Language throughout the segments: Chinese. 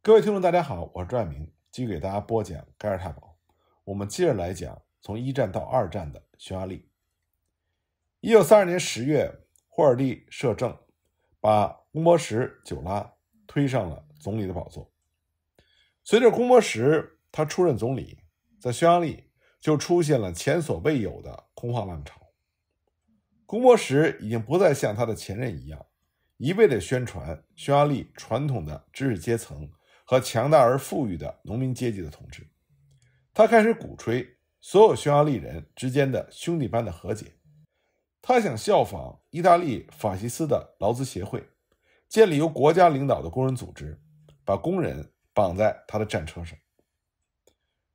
各位听众，大家好，我是朱爱明，继续给大家播讲《盖尔塔堡》。我们接着来讲从一战到二战的匈牙利。一九三二年十月，霍尔利摄政，把公博什久拉推上了总理的宝座。随着公博什他出任总理，在匈牙利就出现了前所未有的空话浪潮。公博什已经不再像他的前任一样一味的宣传匈牙利传统的知识阶层。和强大而富裕的农民阶级的统治，他开始鼓吹所有匈牙利人之间的兄弟般的和解。他想效仿意大利法西斯的劳资协会，建立由国家领导的工人组织，把工人绑在他的战车上。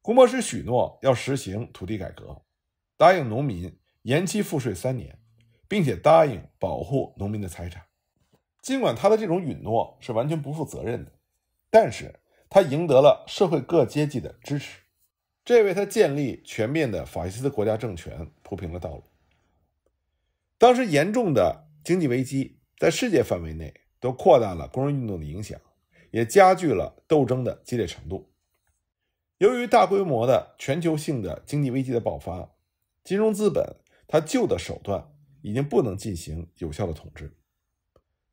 胡莫什许诺要实行土地改革，答应农民延期赋税三年，并且答应保护农民的财产。尽管他的这种允诺是完全不负责任的。但是他赢得了社会各阶级的支持，这为他建立全面的法西斯国家政权铺平了道路。当时严重的经济危机在世界范围内都扩大了工人运动的影响，也加剧了斗争的激烈程度。由于大规模的全球性的经济危机的爆发，金融资本它旧的手段已经不能进行有效的统治，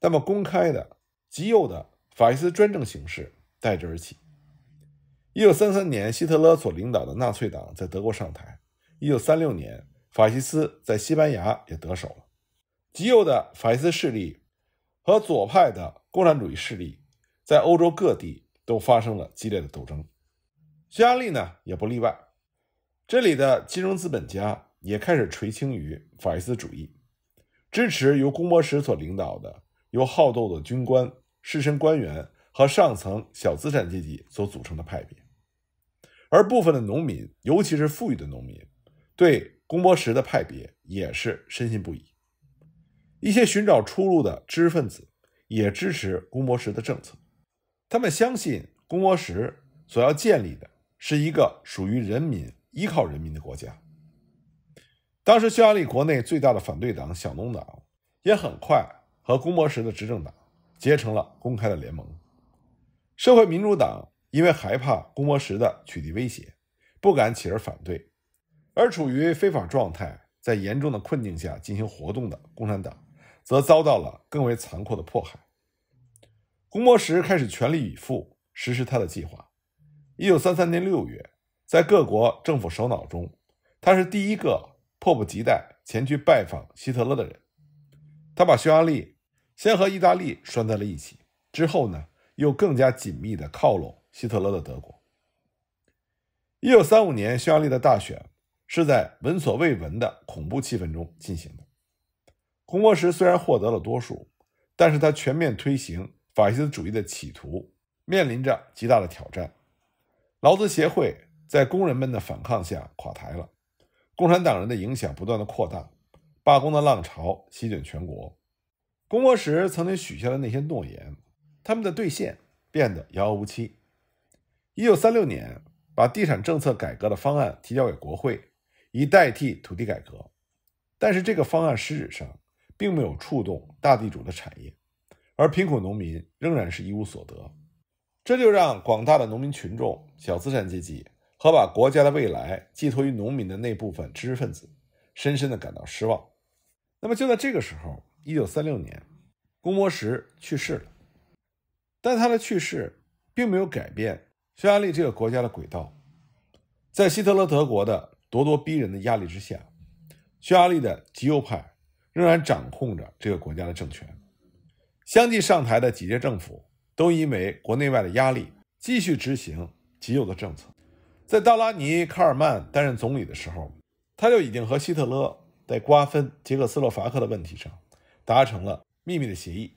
那么公开的极右的。法西斯专政形式代之而起。一九三三年，希特勒所领导的纳粹党在德国上台。一九三六年，法西斯在西班牙也得手了。极右的法西斯势力和左派的共产主义势力在欧洲各地都发生了激烈的斗争。匈牙利呢，也不例外。这里的金融资本家也开始垂青于法西斯主义，支持由公博什所领导的由好斗的军官。士绅官员和上层小资产阶级所组成的派别，而部分的农民，尤其是富裕的农民，对公博什的派别也是深信不疑。一些寻找出路的知识分子也支持公博什的政策，他们相信公博什所要建立的是一个属于人民、依靠人民的国家。当时，匈牙利国内最大的反对党——小农党，也很快和公博什的执政党。结成了公开的联盟，社会民主党因为害怕工波什的取缔威胁，不敢起而反对；而处于非法状态，在严重的困境下进行活动的共产党，则遭到了更为残酷的迫害。工波什开始全力以赴实施他的计划。一九三三年六月，在各国政府首脑中，他是第一个迫不及待前去拜访希特勒的人。他把匈牙利。先和意大利拴在了一起，之后呢，又更加紧密的靠拢希特勒的德国。一九三五年匈牙利的大选是在闻所未闻的恐怖气氛中进行的。洪波什虽然获得了多数，但是他全面推行法西斯主义的企图面临着极大的挑战。劳资协会在工人们的反抗下垮台了，共产党人的影响不断的扩大，罢工的浪潮席卷全国。公国时曾经许下的那些诺言，他们的兑现变得遥遥无期。一九三六年，把地产政策改革的方案提交给国会，以代替土地改革，但是这个方案实质上并没有触动大地主的产业，而贫苦农民仍然是一无所得。这就让广大的农民群众、小资产阶级和把国家的未来寄托于农民的那部分知识分子，深深的感到失望。那么就在这个时候。一九三六年，公波什去世了，但他的去世并没有改变匈牙利这个国家的轨道。在希特勒德国的咄咄逼人的压力之下，匈牙利的极右派仍然掌控着这个国家的政权。相继上台的几届政府都因为国内外的压力，继续执行极右的政策。在道拉尼·卡尔曼担任总理的时候，他就已经和希特勒在瓜分捷克斯洛伐克的问题上。达成了秘密的协议，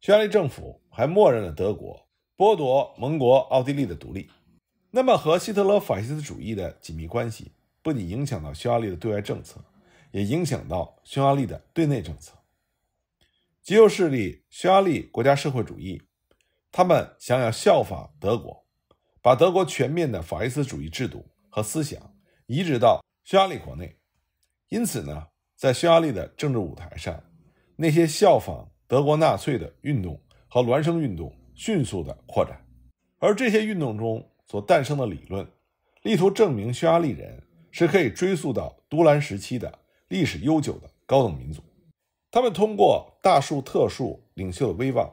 匈牙利政府还默认了德国剥夺盟国奥地利的独立。那么，和希特勒法西斯主义的紧密关系不仅影响到匈牙利的对外政策，也影响到匈牙利的对内政策。极右势力匈牙利国家社会主义，他们想要效仿德国，把德国全面的法西斯主义制度和思想移植到匈牙利国内。因此呢，在匈牙利的政治舞台上。那些效仿德国纳粹的运动和孪生运动迅速的扩展，而这些运动中所诞生的理论，力图证明匈牙利人是可以追溯到都兰时期的历史悠久的高等民族。他们通过大树特树领袖的威望，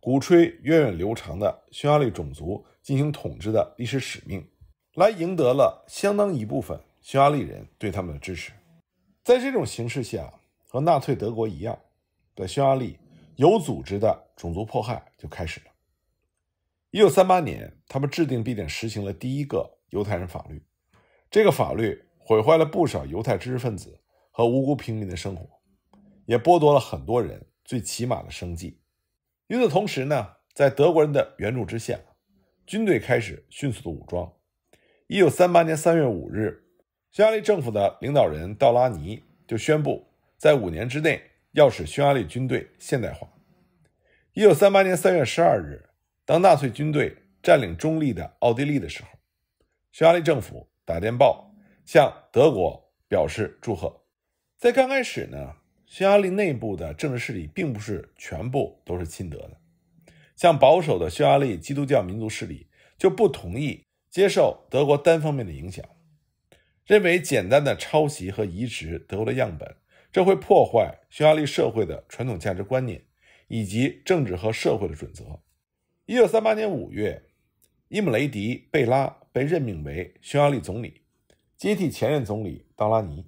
鼓吹源远流长的匈牙利种族进行统治的历史使命，来赢得了相当一部分匈牙利人对他们的支持。在这种形势下，和纳粹德国一样。在匈牙利，有组织的种族迫害就开始了。一九三八年，他们制定并实行了第一个犹太人法律，这个法律毁坏了不少犹太知识分子和无辜平民的生活，也剥夺了很多人最起码的生计。与此同时呢，在德国人的援助之下，军队开始迅速的武装。一九三八年三月五日，匈牙利政府的领导人道拉尼就宣布，在五年之内。要使匈牙利军队现代化。一九三八年三月十二日，当纳粹军队占领中立的奥地利的时候，匈牙利政府打电报向德国表示祝贺。在刚开始呢，匈牙利内部的政治势力并不是全部都是亲德的，像保守的匈牙利基督教民族势力就不同意接受德国单方面的影响，认为简单的抄袭和移植德国的样本。这会破坏匈牙利社会的传统价值观念以及政治和社会的准则。一九三八年五月，伊姆雷·迪·贝拉被任命为匈牙利总理，接替前任总理道拉尼。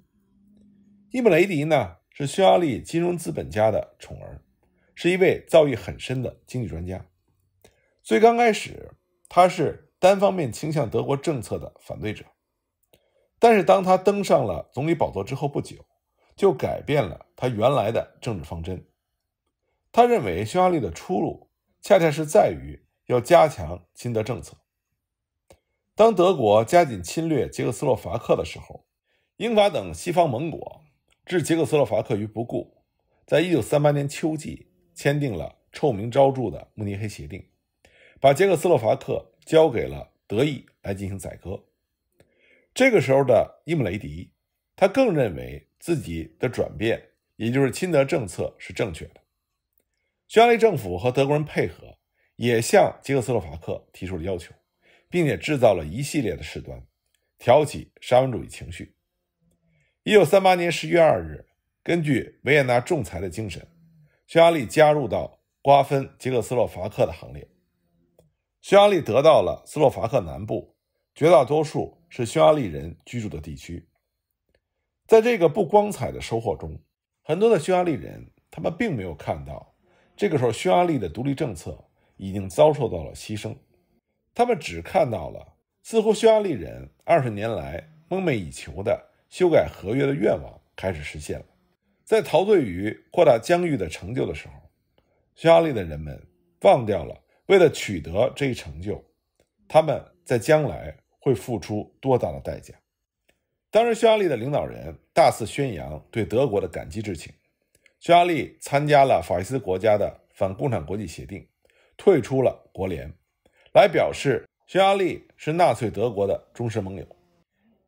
伊姆雷·迪呢是匈牙利金融资本家的宠儿，是一位造诣很深的经济专家。最刚开始，他是单方面倾向德国政策的反对者，但是当他登上了总理宝座之后不久。就改变了他原来的政治方针。他认为匈牙利的出路恰恰是在于要加强亲德政策。当德国加紧侵略捷克斯洛伐克的时候，英法等西方盟国置捷克斯洛伐克于不顾，在1938年秋季签订了臭名昭著的《慕尼黑协定》，把捷克斯洛伐克交给了德意来进行宰割。这个时候的伊姆雷迪。他更认为自己的转变，也就是亲德政策是正确的。匈牙利政府和德国人配合，也向捷克斯洛伐克提出了要求，并且制造了一系列的事端，挑起沙文主义情绪。一九三八年十月二日，根据维也纳仲裁的精神，匈牙利加入到瓜分捷克斯洛伐克的行列。匈牙利得到了斯洛伐克南部，绝大多数是匈牙利人居住的地区。在这个不光彩的收获中，很多的匈牙利人，他们并没有看到，这个时候匈牙利的独立政策已经遭受到了牺牲，他们只看到了，似乎匈牙利人二十年来梦寐以求的修改合约的愿望开始实现了，在陶醉于扩大疆域的成就的时候，匈牙利的人们忘掉了为了取得这一成就，他们在将来会付出多大的代价。当时，匈牙利的领导人大肆宣扬对德国的感激之情。匈牙利参加了法西斯国家的反共产国际协定，退出了国联，来表示匈牙利是纳粹德国的忠实盟友。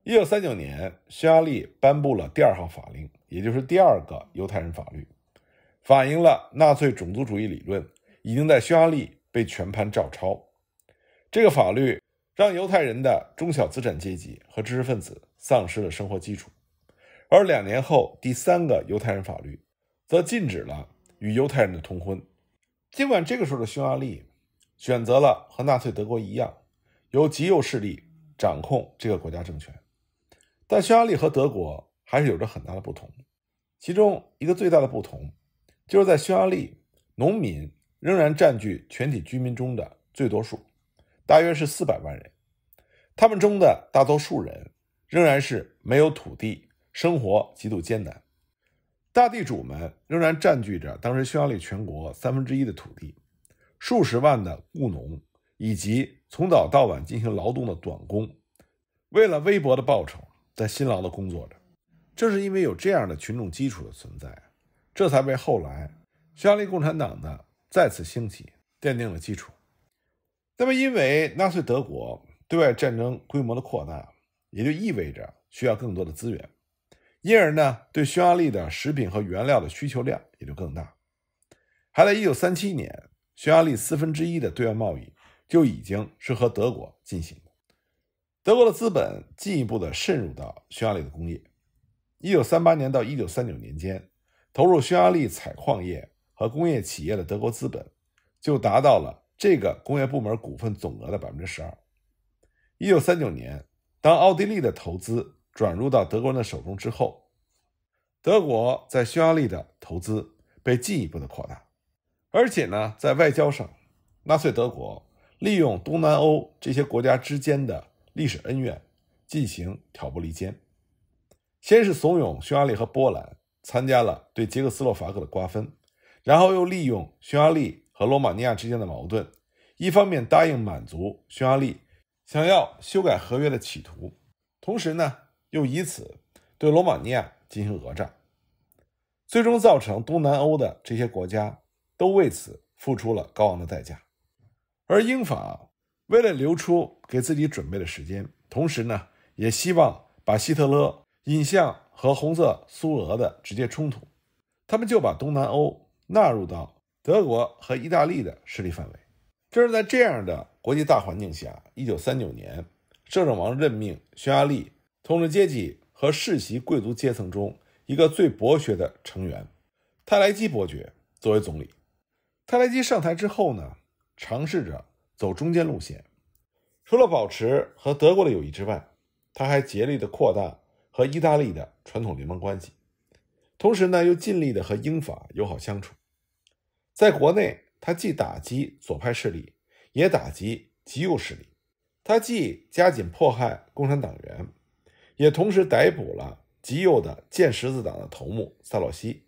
一九三九年，匈牙利颁布了第二号法令，也就是第二个犹太人法律，反映了纳粹种族主义理论已经在匈牙利被全盘照抄。这个法律让犹太人的中小资产阶级和知识分子。丧失了生活基础，而两年后，第三个犹太人法律则禁止了与犹太人的通婚。尽管这个时候的匈牙利选择了和纳粹德国一样，由极右势力掌控这个国家政权，但匈牙利和德国还是有着很大的不同。其中一个最大的不同，就是在匈牙利，农民仍然占据全体居民中的最多数，大约是四百万人，他们中的大多数人。仍然是没有土地，生活极度艰难。大地主们仍然占据着当时匈牙利全国三分之一的土地，数十万的雇农以及从早到晚进行劳动的短工，为了微薄的报酬在辛劳的工作着。正是因为有这样的群众基础的存在，这才为后来匈牙利共产党的再次兴起奠定了基础。那么，因为纳粹德国对外战争规模的扩大。也就意味着需要更多的资源，因而呢，对匈牙利的食品和原料的需求量也就更大。还在1937年，匈牙利四分之一的对外贸易就已经是和德国进行的。德国的资本进一步的渗入到匈牙利的工业。1938年到1939年间，投入匈牙利采矿业和工业企业的德国资本就达到了这个工业部门股份总额的百分之十二。1939年。当奥地利的投资转入到德国人的手中之后，德国在匈牙利的投资被进一步的扩大，而且呢，在外交上，纳粹德国利用东南欧这些国家之间的历史恩怨进行挑拨离间，先是怂恿匈牙利和波兰参加了对捷克斯洛伐克的瓜分，然后又利用匈牙利和罗马尼亚之间的矛盾，一方面答应满足匈牙利。想要修改合约的企图，同时呢，又以此对罗马尼亚进行讹诈，最终造成东南欧的这些国家都为此付出了高昂的代价。而英法为了留出给自己准备的时间，同时呢，也希望把希特勒引向和红色苏俄的直接冲突，他们就把东南欧纳入到德国和意大利的势力范围。就是在这样的国际大环境下，一九三九年，摄政王任命匈牙利统治阶级和世袭贵族阶层中一个最博学的成员泰莱基伯爵作为总理。泰莱基上台之后呢，尝试着走中间路线，除了保持和德国的友谊之外，他还竭力的扩大和意大利的传统联盟关系，同时呢，又尽力的和英法友好相处，在国内。他既打击左派势力，也打击极右势力。他既加紧迫害共产党员，也同时逮捕了极右的建十字党的头目萨洛西。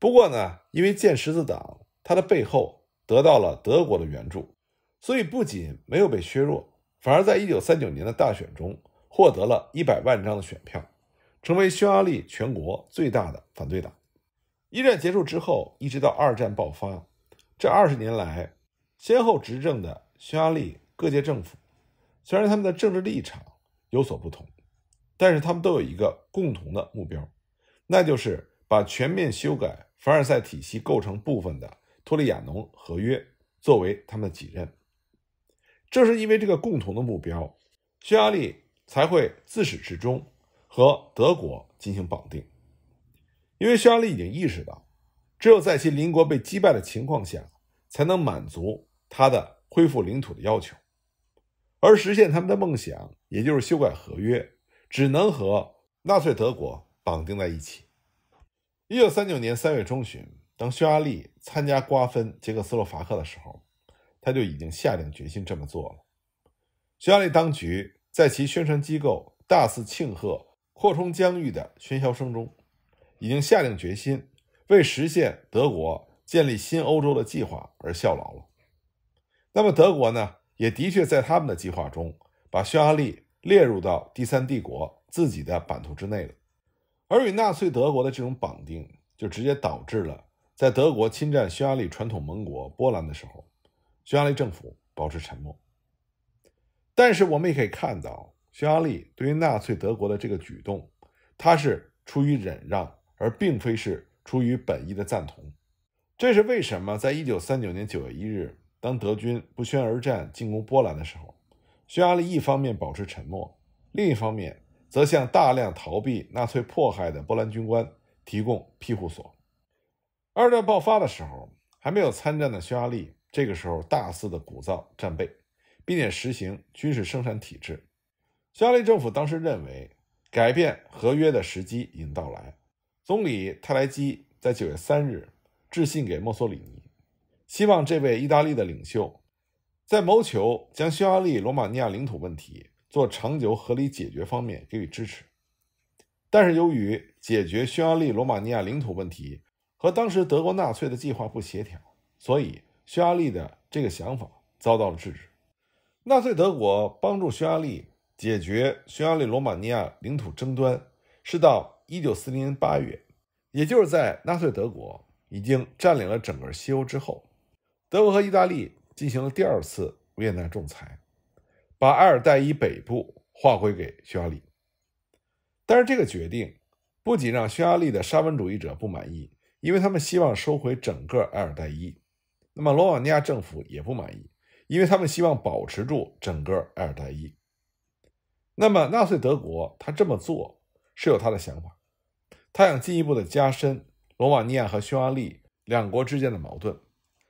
不过呢，因为建十字党他的背后得到了德国的援助，所以不仅没有被削弱，反而在一九三九年的大选中获得了一百万张的选票，成为匈牙利全国最大的反对党。一战结束之后，一直到二战爆发。这二十年来，先后执政的匈牙利各界政府，虽然他们的政治立场有所不同，但是他们都有一个共同的目标，那就是把全面修改凡尔赛体系构成部分的托里亚农合约作为他们的己任。正是因为这个共同的目标，匈牙利才会自始至终和德国进行绑定，因为匈牙利已经意识到。只有在其邻国被击败的情况下，才能满足他的恢复领土的要求，而实现他们的梦想，也就是修改合约，只能和纳粹德国绑定在一起。一九三九年三月中旬，当匈牙利参加瓜分捷克斯洛伐克的时候，他就已经下定决心这么做了。匈牙利当局在其宣传机构大肆庆贺扩充疆域的喧嚣声中，已经下定决心。为实现德国建立新欧洲的计划而效劳了。那么德国呢，也的确在他们的计划中把匈牙利列入到第三帝国自己的版图之内了。而与纳粹德国的这种绑定，就直接导致了在德国侵占匈牙利传统盟国波兰的时候，匈牙利政府保持沉默。但是我们也可以看到，匈牙利对于纳粹德国的这个举动，它是出于忍让，而并非是。出于本意的赞同，这是为什么？在一九三九年九月一日，当德军不宣而战进攻波兰的时候，匈牙利一方面保持沉默，另一方面则向大量逃避纳粹迫害的波兰军官提供庇护所。二战爆发的时候，还没有参战的匈牙利这个时候大肆的鼓噪战备，并且实行军事生产体制。匈牙利政府当时认为，改变合约的时机已经到来。总理特莱基在九月三日致信给墨索里尼，希望这位意大利的领袖在谋求将匈牙利罗马尼亚领土问题做长久合理解决方面给予支持。但是由于解决匈牙利罗马尼亚领土问题和当时德国纳粹的计划不协调，所以匈牙利的这个想法遭到了制止。纳粹德国帮助匈牙利解决匈牙利罗马尼亚领土争端，是到。一九四零年八月，也就是在纳粹德国已经占领了整个西欧之后，德国和意大利进行了第二次也纳仲裁，把埃尔代伊北部划归给匈牙利。但是这个决定不仅让匈牙利的沙文主义者不满意，因为他们希望收回整个埃尔代伊；那么罗马尼亚政府也不满意，因为他们希望保持住整个埃尔代伊。那么纳粹德国他这么做是有他的想法。他想进一步的加深罗马尼亚和匈牙利两国之间的矛盾，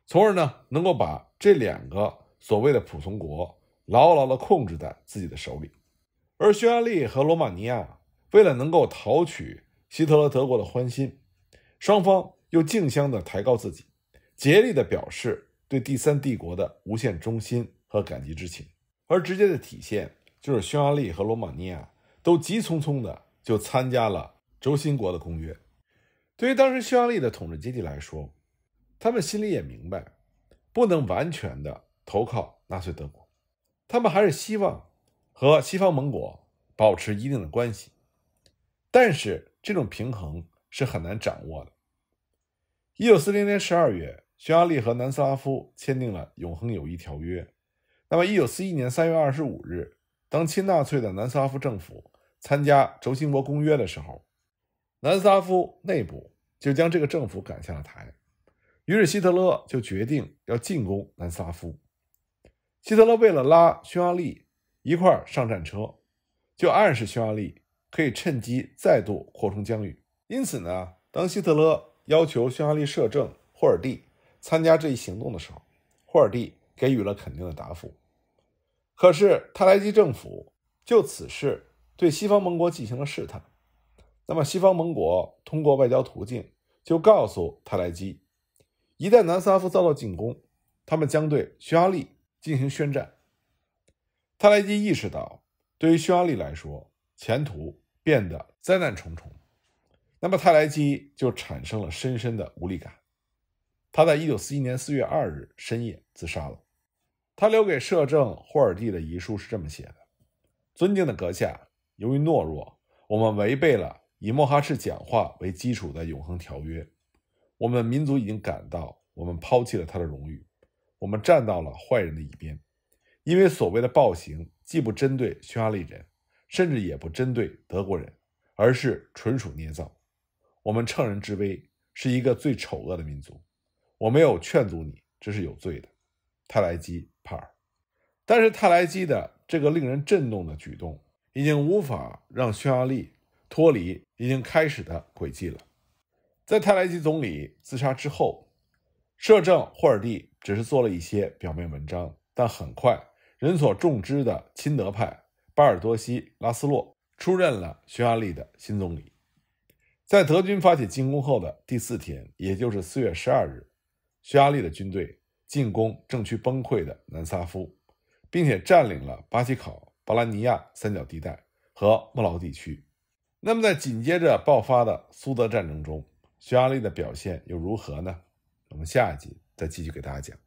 从而呢能够把这两个所谓的普通国牢牢的控制在自己的手里。而匈牙利和罗马尼亚为了能够讨取希特勒德国的欢心，双方又竞相的抬高自己，竭力的表示对第三帝国的无限忠心和感激之情。而直接的体现就是匈牙利和罗马尼亚都急匆匆的就参加了。轴心国的公约，对于当时匈牙利的统治阶级来说，他们心里也明白，不能完全的投靠纳粹德国，他们还是希望和西方盟国保持一定的关系，但是这种平衡是很难掌握的。一九四零年十二月，匈牙利和南斯拉夫签订了《永恒友谊条约》。那么，一九四一年三月二十五日，当亲纳粹的南斯拉夫政府参加轴心国公约的时候，南斯拉夫内部就将这个政府赶下了台，于是希特勒就决定要进攻南斯拉夫。希特勒为了拉匈牙利一块儿上战车，就暗示匈牙利可以趁机再度扩充疆域。因此呢，当希特勒要求匈牙利摄政霍尔蒂参加这一行动的时候，霍尔蒂给予了肯定的答复。可是，泰莱基政府就此事对西方盟国进行了试探。那么，西方盟国通过外交途径就告诉泰莱基，一旦南斯拉夫遭到进攻，他们将对匈牙利进行宣战。泰莱基意识到，对于匈牙利来说，前途变得灾难重重。那么，泰莱基就产生了深深的无力感。他在1941年4月2日深夜自杀了。他留给摄政霍尔蒂的遗书是这么写的：“尊敬的阁下，由于懦弱，我们违背了。”以莫哈赤讲话为基础的永恒条约，我们民族已经感到我们抛弃了他的荣誉，我们站到了坏人的一边，因为所谓的暴行既不针对匈牙利人，甚至也不针对德国人，而是纯属捏造。我们乘人之危，是一个最丑恶的民族。我没有劝阻你，这是有罪的，泰莱基帕尔。但是泰莱基的这个令人震动的举动，已经无法让匈牙利。脱离已经开始的轨迹了。在泰莱吉总理自杀之后，摄政霍尔蒂只是做了一些表面文章，但很快，人所众知的亲德派巴尔多西拉斯洛出任了匈牙利的新总理。在德军发起进攻后的第四天，也就是四月十二日，匈牙利的军队进攻政区崩溃的南斯拉夫，并且占领了巴西考巴兰尼亚三角地带和莫劳地区。那么，在紧接着爆发的苏德战争中，匈牙利的表现又如何呢？我们下一集再继续给大家讲。